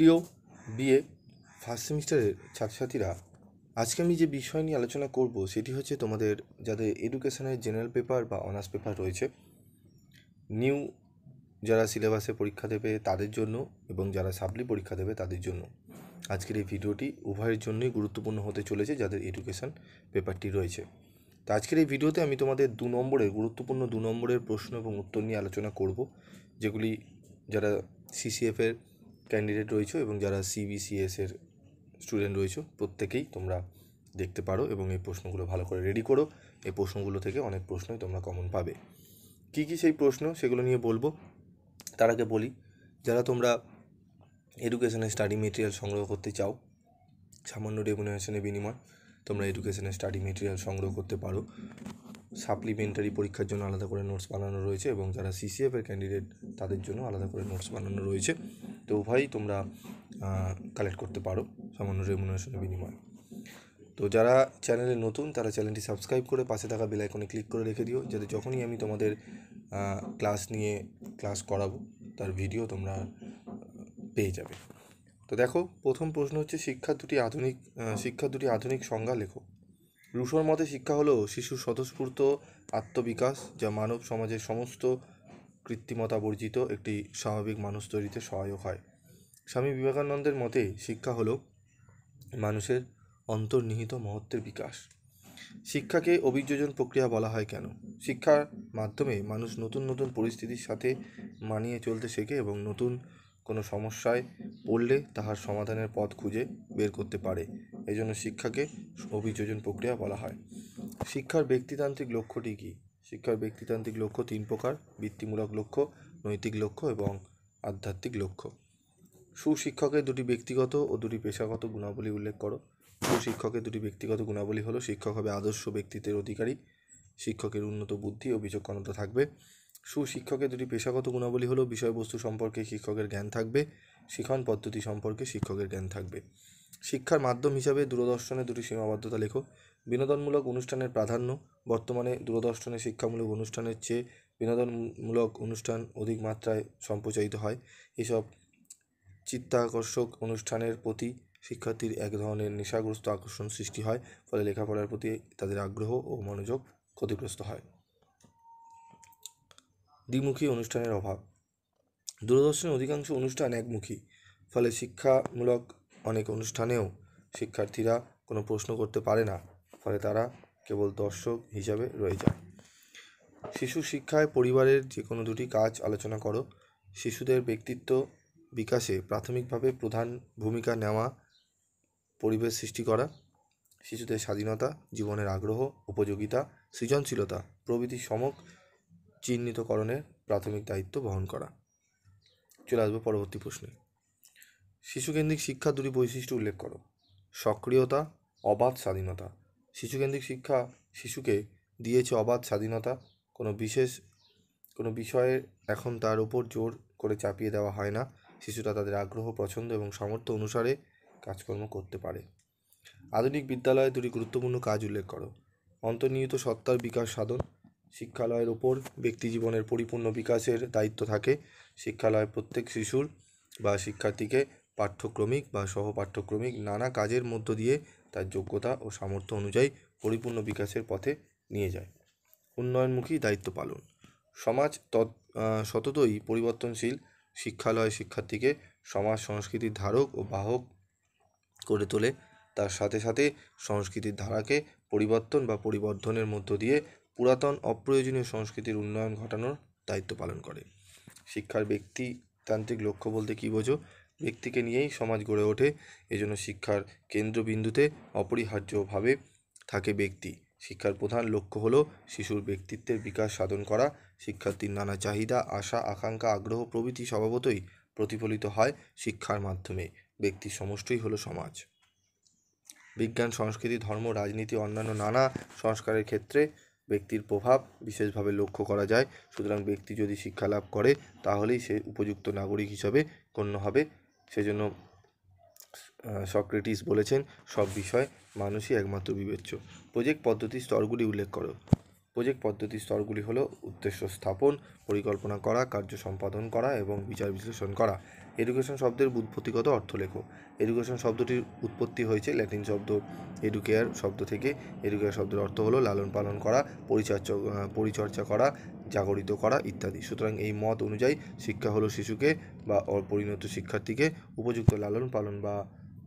প্রিয় BA first সেমিস্টারের ছাত্রছাত্রীরা আজকে আমি যে বিষয় নিয়ে আলোচনা করব সেটি হচ্ছে তোমাদের যাদের এডুকেশনের জেনারেল পেপার বা অনার্স পেপার রয়েছে নিউ যারা সিলেবাসে পরীক্ষা দেবে তাদের জন্য এবং যারা সাবলি পরীক্ষা দেবে তাদের জন্য আজকের এই ভিডিওটি উভয়ের জন্যই গুরুত্বপূর্ণ হতে চলেছে যাদের এডুকেশন পেপারটি রয়েছে তো আজকের এই ভিডিওতে আমি তোমাদের দু নম্বরের গুরুত্বপূর্ণ দু নম্বরের প্রশ্ন এবং উত্তর নিয়ে আলোচনা করব যেগুলি যারা সিসিএফের ক্যান্ডিডেট রয়েছে এবং যারা সিবিসিএস এর স্টুডেন্ট রয়েছে প্রত্যেকেই তোমরা দেখতে পারো এবং এই প্রশ্নগুলো ভালো করে রেডি করো এই প্রশ্নগুলো থেকে অনেক প্রশ্নই তোমরা কমন পাবে কি কি সেই প্রশ্ন সেগুলো নিয়ে বলবো তার আগে বলি যারা তোমরা এডুকেশনের স্টাডি মেটেরিয়াল সংগ্রহ করতে চাও সামান্য রেমুনারেশনের বিনিময় তোমরা এডুকেশনের স্টাডি মেটেরিয়াল সংগ্রহ করতে পারো সাপ্লিমেন্টারি পরীক্ষার জন্য আলাদা করে নোটস বানানো রয়েছে এবং যারা সিসিএফের ক্যান্ডিডেট তাদের জন্য আলাদা করে নোটস বানানো রয়েছে তো উভয়ই তোমরা কালেক্ট করতে পারো সামান্য রেমুনারেশনের বিনিময়ে তো যারা চ্যানেলে নতুন তারা চ্যানেলটি সাবস্ক্রাইব করে পাশে থাকা বেলাইকনে ক্লিক করে রেখে দিও যাতে যখনই আমি তোমাদের ক্লাস নিয়ে ক্লাস করাবো তার ভিডিও তোমরা পেয়ে যাবে তো দেখো প্রথম প্রশ্ন হচ্ছে শিক্ষা দুটি আধুনিক শিক্ষা দুটি আধুনিক সংজ্ঞা লেখো রুশোর মতে শিক্ষা হলো শিশুর স্বতঃস্ফূর্ত আত্মবিকাশ যা মানব সমাজের সমস্ত কৃত্রিমতা বর্জিত একটি স্বাভাবিক মানুষ তৈরিতে সহায়ক হয় স্বামী বিবেকানন্দের মতে শিক্ষা হল মানুষের অন্তর্নিহিত মহত্বের বিকাশ শিক্ষাকে অভিযোজন প্রক্রিয়া বলা হয় কেন শিক্ষার মাধ্যমে মানুষ নতুন নতুন পরিস্থিতির সাথে মানিয়ে চলতে শেখে এবং নতুন কোনো সমস্যায় পড়লে তাহার সমাধানের পথ খুঁজে বের করতে পারে এজন্য শিক্ষাকে অভিযোজন প্রক্রিয়া বলা হয় শিক্ষার ব্যক্তিতান্ত্রিক লক্ষ্যটি কী শিক্ষার ব্যক্তিতান্ত্রিক লক্ষ্য তিন প্রকার বৃত্তিমূলক লক্ষ্য নৈতিক লক্ষ্য এবং আধ্যাত্মিক লক্ষ্য সুশিক্ষকের দুটি ব্যক্তিগত ও দুটি পেশাগত গুণাবলী উল্লেখ করো সুশিক্ষকের দুটি ব্যক্তিগত গুণাবলী হলো শিক্ষক হবে আদর্শ ব্যক্তিত্বের অধিকারী শিক্ষকের উন্নত বুদ্ধি ও বিচক্ষণতা থাকবে সুশিক্ষকের দুটি পেশাগত গুণাবলী হলো বিষয়বস্তু সম্পর্কে শিক্ষকের জ্ঞান থাকবে শিখন পদ্ধতি সম্পর্কে শিক্ষকের জ্ঞান থাকবে শিক্ষার মাধ্যম হিসাবে দূরদর্শনের দুটি সীমাবদ্ধতা লেখো বিনোদনমূলক অনুষ্ঠানের প্রাধান্য বর্তমানে দূরদর্শনে শিক্ষামূলক অনুষ্ঠানের চেয়ে বিনোদনমূলক অনুষ্ঠান অধিক মাত্রায় সম্প্রচারিত হয় এসব চিত্তাকর্ষক অনুষ্ঠানের প্রতি শিক্ষার্থীর এক ধরনের নেশাগ্রস্ত আকর্ষণ সৃষ্টি হয় ফলে লেখাপড়ার প্রতি তাদের আগ্রহ ও মনোযোগ ক্ষতিগ্রস্ত হয় দ্বিমুখী অনুষ্ঠানের অভাব দূরদর্শনের অধিকাংশ অনুষ্ঠান একমুখী ফলে শিক্ষামূলক অনেক অনুষ্ঠানেও শিক্ষার্থীরা কোনো প্রশ্ন করতে পারে না ফলে তারা কেবল দর্শক হিসাবে রয়ে যায় শিশু শিক্ষায় পরিবারের যে কোনো দুটি কাজ আলোচনা করো শিশুদের ব্যক্তিত্ব বিকাশে প্রাথমিকভাবে প্রধান ভূমিকা নেওয়া পরিবেশ সৃষ্টি করা শিশুদের স্বাধীনতা জীবনের আগ্রহ উপযোগিতা সৃজনশীলতা প্রভৃতি সমক চিহ্নিতকরণের প্রাথমিক দায়িত্ব বহন করা চলে আসবো পরবর্তী প্রশ্নে শিশুকেন্দ্রিক শিক্ষা দুটি বৈশিষ্ট্য উল্লেখ করো সক্রিয়তা অবাধ স্বাধীনতা শিশুকেন্দ্রিক শিক্ষা শিশুকে দিয়েছে অবাধ স্বাধীনতা কোনো বিশেষ কোনো বিষয়ে এখন তার উপর জোর করে চাপিয়ে দেওয়া হয় না শিশুরা তাদের আগ্রহ পছন্দ এবং সামর্থ্য অনুসারে কাজকর্ম করতে পারে আধুনিক বিদ্যালয়ে দুটি গুরুত্বপূর্ণ কাজ উল্লেখ করো অন্তর্নিহিত সত্তার বিকাশ সাধন শিক্ষালয়ের ওপর ব্যক্তি জীবনের পরিপূর্ণ বিকাশের দায়িত্ব থাকে শিক্ষালয় প্রত্যেক শিশুর বা শিক্ষার্থীকে পাঠ্যক্রমিক বা সহপাঠ্যক্রমিক নানা কাজের মধ্য দিয়ে তার যোগ্যতা ও সামর্থ্য অনুযায়ী পরিপূর্ণ বিকাশের পথে নিয়ে যায় উন্নয়নমুখী দায়িত্ব পালন সমাজ তৎ সততই পরিবর্তনশীল শিক্ষালয় শিক্ষার্থীকে সমাজ সংস্কৃতির ধারক ও বাহক করে তোলে তার সাথে সাথে সংস্কৃতির ধারাকে পরিবর্তন বা পরিবর্ধনের মধ্য দিয়ে পুরাতন অপ্রয়োজনীয় সংস্কৃতির উন্নয়ন ঘটানোর দায়িত্ব পালন করে শিক্ষার ব্যক্তিতান্ত্রিক লক্ষ্য বলতে কী বোঝো ব্যক্তিকে নিয়েই সমাজ গড়ে ওঠে এজন্য শিক্ষার কেন্দ্রবিন্দুতে অপরিহার্যভাবে থাকে ব্যক্তি শিক্ষার প্রধান লক্ষ্য হল শিশুর ব্যক্তিত্বের বিকাশ সাধন করা শিক্ষার্থীর নানা চাহিদা আশা আকাঙ্ক্ষা আগ্রহ প্রভৃতি স্বভাবতই প্রতিফলিত হয় শিক্ষার মাধ্যমে ব্যক্তির সমষ্টই হলো সমাজ বিজ্ঞান সংস্কৃতি ধর্ম রাজনীতি অন্যান্য নানা সংস্কারের ক্ষেত্রে ব্যক্তির প্রভাব বিশেষভাবে লক্ষ্য করা যায় সুতরাং ব্যক্তি যদি শিক্ষা লাভ করে তাহলেই সে উপযুক্ত নাগরিক হিসাবে গণ্য হবে সেজন্য সক্রেটিস বলেছেন সব বিষয় মানুষই একমাত্র বিবেচ্য প্রজেক্ট পদ্ধতির স্তরগুলি উল্লেখ করো প্রজেক্ট পদ্ধতির স্তরগুলি হলো উদ্দেশ্য স্থাপন পরিকল্পনা করা কার্য সম্পাদন করা এবং বিচার বিশ্লেষণ করা এডুকেশন শব্দের উৎপত্তিগত অর্থ লেখো এডুকেশন শব্দটির উৎপত্তি হয়েছে ল্যাটিন শব্দ এডুকেয়ার শব্দ থেকে এডুকেয়ার শব্দের অর্থ হলো লালন পালন করা পরিচর্যা পরিচর্যা করা জাগরিত করা ইত্যাদি সুতরাং এই মত অনুযায়ী শিক্ষা হলো শিশুকে বা অপরিণত শিক্ষার্থীকে উপযুক্ত লালন পালন বা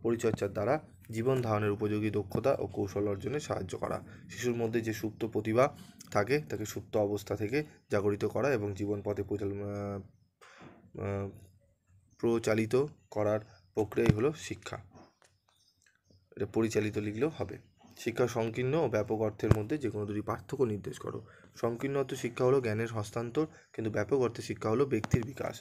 পরিচর্যার দ্বারা জীবন ধারণের উপযোগী দক্ষতা ও কৌশল অর্জনে সাহায্য করা শিশুর মধ্যে যে সুপ্ত প্রতিভা থাকে তাকে সুপ্ত অবস্থা থেকে জাগরিত করা এবং জীবন পথে প্রচালিত করার প্রক্রিয়াই হলো শিক্ষা এটা পরিচালিত লিখলেও হবে শিক্ষা সংকীর্ণ ও ব্যাপক অর্থের মধ্যে যে কোনো দুটি পার্থক্য নির্দেশ করো সংকীর্ণ অর্থ শিক্ষা হলো জ্ঞানের হস্তান্তর কিন্তু ব্যাপক অর্থে শিক্ষা হলো ব্যক্তির বিকাশ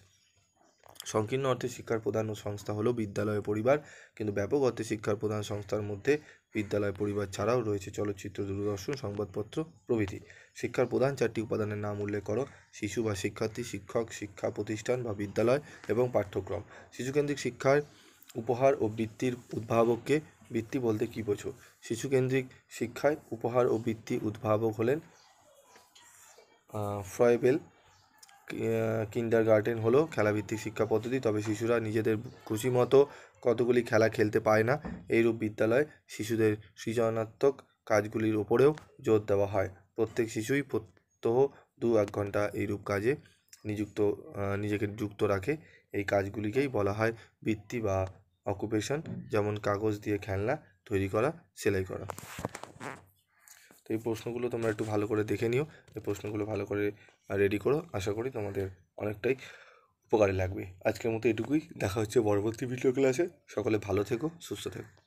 সংকীর্ণ অর্থে শিক্ষার প্রধান সংস্থা হলো বিদ্যালয় পরিবার কিন্তু ব্যাপক অর্থে শিক্ষার প্রধান সংস্থার মধ্যে বিদ্যালয় পরিবার ছাড়াও রয়েছে চলচ্চিত্র দূরদর্শন সংবাদপত্র প্রভৃতি শিক্ষার প্রধান চারটি উপাদানের নাম উল্লেখ করো শিশু বা শিক্ষার্থী শিক্ষক শিক্ষা প্রতিষ্ঠান বা বিদ্যালয় এবং পাঠ্যক্রম শিশুকেন্দ্রিক শিক্ষার উপহার ও বৃত্তির উদ্ভাবককে বৃত্তি বলতে কী বোঝো শিশুকেন্দ্রিক শিক্ষায় উপহার ও বৃত্তি উদ্ভাবক হলেন ফ্রয়েবেল কিন্ডার গার্ডেন হলো খেলাভিত্তিক শিক্ষা পদ্ধতি তবে শিশুরা নিজেদের খুশি মতো কতগুলি খেলা খেলতে পায় না এইরূপ বিদ্যালয়ে শিশুদের সৃজনাত্মক কাজগুলির ওপরেও জোর দেওয়া হয় প্রত্যেক শিশুই প্রত্যহ দু এক ঘন্টা এইরূপ কাজে নিযুক্ত নিজেকে যুক্ত রাখে এই কাজগুলিকেই বলা হয় বৃত্তি বা অকুপেশন যেমন কাগজ দিয়ে খেলনা তৈরি করা সেলাই করা তো এই প্রশ্নগুলো তোমরা একটু ভালো করে দেখে নিও এই প্রশ্নগুলো ভালো করে রেডি করো আশা করি তোমাদের অনেকটাই উপকারে লাগবে আজকের মতো এটুকুই দেখা হচ্ছে পরবর্তী ভিডিও ক্লাসে সকলে ভালো থেকো সুস্থ থেকো